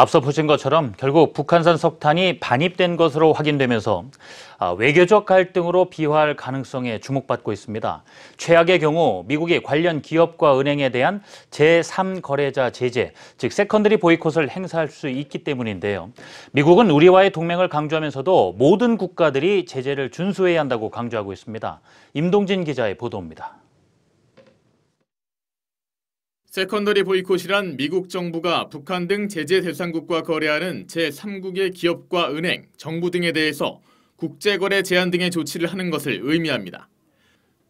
앞서 보신 것처럼 결국 북한산 석탄이 반입된 것으로 확인되면서 아, 외교적 갈등으로 비화할 가능성에 주목받고 있습니다. 최악의 경우 미국이 관련 기업과 은행에 대한 제3거래자 제재, 즉 세컨드리 보이콧을 행사할 수 있기 때문인데요. 미국은 우리와의 동맹을 강조하면서도 모든 국가들이 제재를 준수해야 한다고 강조하고 있습니다. 임동진 기자의 보도입니다. 세컨더리 보이콧이란 미국 정부가 북한 등 제재 대상국과 거래하는 제3국의 기업과 은행, 정부 등에 대해서 국제거래 제한 등의 조치를 하는 것을 의미합니다.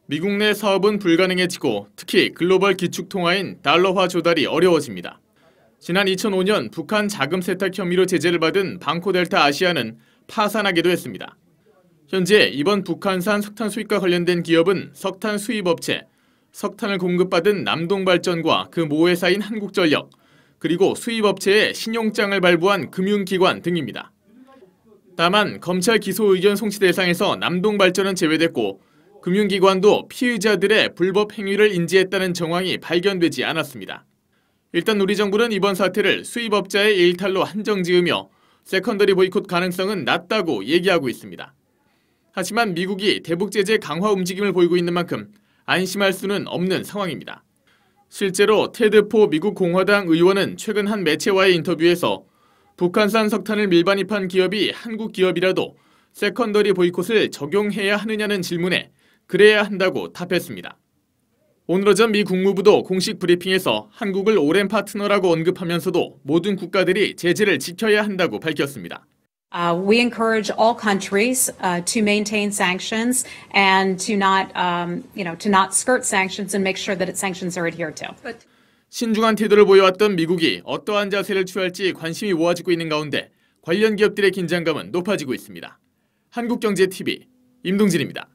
미국 내 사업은 불가능해지고 특히 글로벌 기축통화인 달러화 조달이 어려워집니다. 지난 2005년 북한 자금 세탁 혐의로 제재를 받은 방코델타 아시아는 파산하기도 했습니다. 현재 이번 북한산 석탄 수입과 관련된 기업은 석탄 수입업체, 석탄을 공급받은 남동발전과 그 모회사인 한국전력, 그리고 수입업체에 신용장을 발부한 금융기관 등입니다. 다만 검찰 기소 의견 송치 대상에서 남동발전은 제외됐고 금융기관도 피의자들의 불법 행위를 인지했다는 정황이 발견되지 않았습니다. 일단 우리 정부는 이번 사태를 수입업자의 일탈로 한정지으며 세컨더리 보이콧 가능성은 낮다고 얘기하고 있습니다. 하지만 미국이 대북 제재 강화 움직임을 보이고 있는 만큼 안심할 수는 없는 상황입니다. 실제로 테드포 미국 공화당 의원은 최근 한 매체와의 인터뷰에서 북한산 석탄을 밀반입한 기업이 한국 기업이라도 세컨더리 보이콧을 적용해야 하느냐는 질문에 그래야 한다고 답했습니다. 오늘 오전 미 국무부도 공식 브리핑에서 한국을 오랜 파트너라고 언급하면서도 모든 국가들이 제재를 지켜야 한다고 밝혔습니다. Uh, we encourage all countries uh, to maintain sanctions and to not, um, you know, to not skirt sanctions and make sure that its sanctions are adhered to. 신중한 태도를 보여왔던 미국이 어떠한 자세를 취할지 관심이 모아지고 있는 가운데 관련 기업들의 긴장감은 높아지고 있습니다. 한국경제TV 임동진입니다.